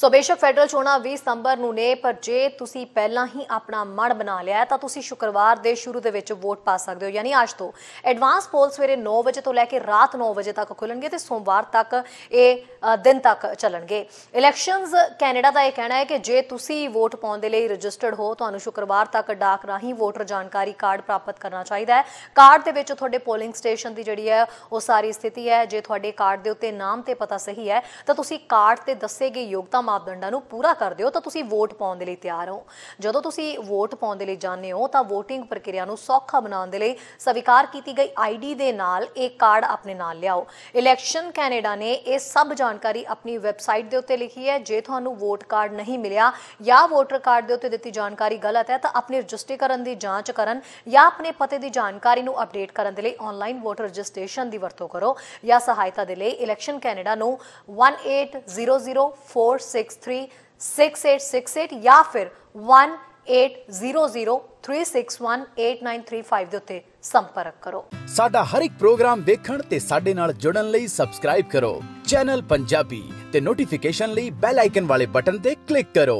ਸੋ ਬੇਸ਼ੱਕ ਫੈਡਰਲ ਚੋਣਾਂ 20 ਸਤੰਬਰ ਨੂੰ ਨੇ ਪਰ ਜੇ ਤੁਸੀਂ ਪਹਿਲਾਂ ਹੀ ਆਪਣਾ ਮੜ ਬਣਾ ਲਿਆ ਤਾਂ ਤੁਸੀਂ ਸ਼ੁੱਕਰਵਾਰ ਦੇ ਸ਼ੁਰੂ ਦੇ ਵਿੱਚ ਵੋਟ ਪਾ ਸਕਦੇ ਹੋ ਯਾਨੀ ਅੱਜ ਤੋਂ ਐਡਵਾਂਸ ਪੋਲ ਸਵੇਰੇ 9 ਵਜੇ ਤੋਂ ਲੈ ਕੇ ਰਾਤ 9 ਵਜੇ ਤੱਕ ਖੁੱਲਣਗੇ ਤੇ ਸੋਮਵਾਰ ਤੱਕ ਇਹ ਦਿਨ ਤੱਕ ਚੱਲਣਗੇ ਇਲੈਕਸ਼ਨਸ ਕੈਨੇਡਾ ਦਾ ਇਹ ਕਹਿਣਾ ਹੈ ਕਿ ਜੇ ਤੁਸੀਂ ਵੋਟ ਪਾਉਣ ਦੇ ਲਈ ਰਜਿਸਟਰਡ ਹੋ ਤੁਹਾਨੂੰ ਸ਼ੁੱਕਰਵਾਰ ਤੱਕ ਡਾਕ ਰਾਹੀਂ ਵੋਟਰ ਜਾਣਕਾਰੀ ਕਾਰਡ ਪ੍ਰਾਪਤ ਕਰਨਾ ਚਾਹੀਦਾ ਹੈ ਕਾਰਡ ਦੇ ਵਿੱਚ ਤੁਹਾਡੇ ਪੋਲਿੰਗ ਸਟੇਸ਼ਨ ਦੀ ਜਿਹੜੀ ਹੈ ਉਹ ਸਾਰੀ ਸਥਿਤੀ ਹੈ ਜੇ ਤੁਹਾਡੇ ਕਾਰਡ ਦੇ ਉੱਤੇ ਨਾਮ ਤੇ ਪਤਾ ਸਹੀ ਹੈ ਤਾਂ ਤੁਸੀਂ ਕਾਰਡ ਤੇ ਦੱਸੇ ਗਏ ਯੋਗਤਾ ਮਾਪਦੰਡਾਂ ਨੂੰ ਪੂਰਾ ਕਰਦੇ ਹੋ ਤਾਂ ਤੁਸੀਂ ਵੋਟ ਪਾਉਣ ਦੇ ਲਈ ਤਿਆਰ ਹੋ ਜਦੋਂ ਤੁਸੀਂ ਵੋਟ ਪਾਉਣ ਦੇ ਲਈ ਜਾਂਦੇ ਹੋ ਤਾਂ VOTING ਪ੍ਰਕਿਰਿਆ ਨੂੰ ਸੌਖਾ ਬਣਾਉਣ ਦੇ ਲਈ ਸਵੀਕਾਰ ਕੀਤੀ ਗਈ ਆਈਡੀ ਦੇ ਨਾਲ ਇੱਕ ਕਾਰਡ ਆਪਣੇ ਨਾਲ ਲਿਆਓ ਇਲੈਕਸ਼ਨ ਕੈਨੇਡਾ ਨੇ ਇਹ ਸਭ ਜਾਣਕਾਰੀ ਆਪਣੀ ਵੈਬਸਾਈਟ ਦੇ ਉੱਤੇ ਲਿਖੀ ਹੈ ਜੇ ਤੁਹਾਨੂੰ ਵੋਟ ਕਾਰਡ ਨਹੀਂ ਮਿਲਿਆ ਜਾਂ ਵੋਟਰ ਕਾਰਡ ਦੇ ਉੱਤੇ ਦਿੱਤੀ ਜਾਣਕਾਰੀ ਗਲਤ ਹੈ ਤਾਂ ਆਪਣੇ ਰਜਿਸਟਰੀਕਰਨ ਦੀ ਜਾਂਚ ਕਰਨ ਜਾਂ ਆਪਣੇ ਪਤੇ ਦੀ ਜਾਣਕਾਰੀ ਨੂੰ ਅਪਡੇਟ ਕਰਨ ਦੇ ਲਈ ਆਨਲਾਈਨ ਵੋਟਰ ਰਜਿਸਟ੍ਰੇਸ਼ਨ ਦੀ ਵਰਤੋਂ ਕਰੋ ਜਾਂ ਸਹਾਇਤਾ ਦੇ ਲਈ ਇਲੈਕਸ਼ਨ ਕੈਨੇਡਾ ਨੂੰ 180047 98636868 ਜਾਂ ਫਿਰ 18003618935 ਦੇ ਉੱਤੇ ਸੰਪਰਕ ਕਰੋ ਸਾਡਾ ਹਰ ਇੱਕ ਪ੍ਰੋਗਰਾਮ ਦੇਖਣ ਤੇ ਸਾਡੇ ਨਾਲ ਜੁੜਨ ਲਈ ਸਬਸਕ੍ਰਾਈਬ ਕਰੋ ਚੈਨਲ ਪੰਜਾਬੀ ਤੇ ਨੋਟੀਫਿਕੇਸ਼ਨ ਲਈ ਬੈਲ ਆਈਕਨ ਵਾਲੇ ਬਟਨ ਤੇ ਕਲਿੱਕ ਕਰੋ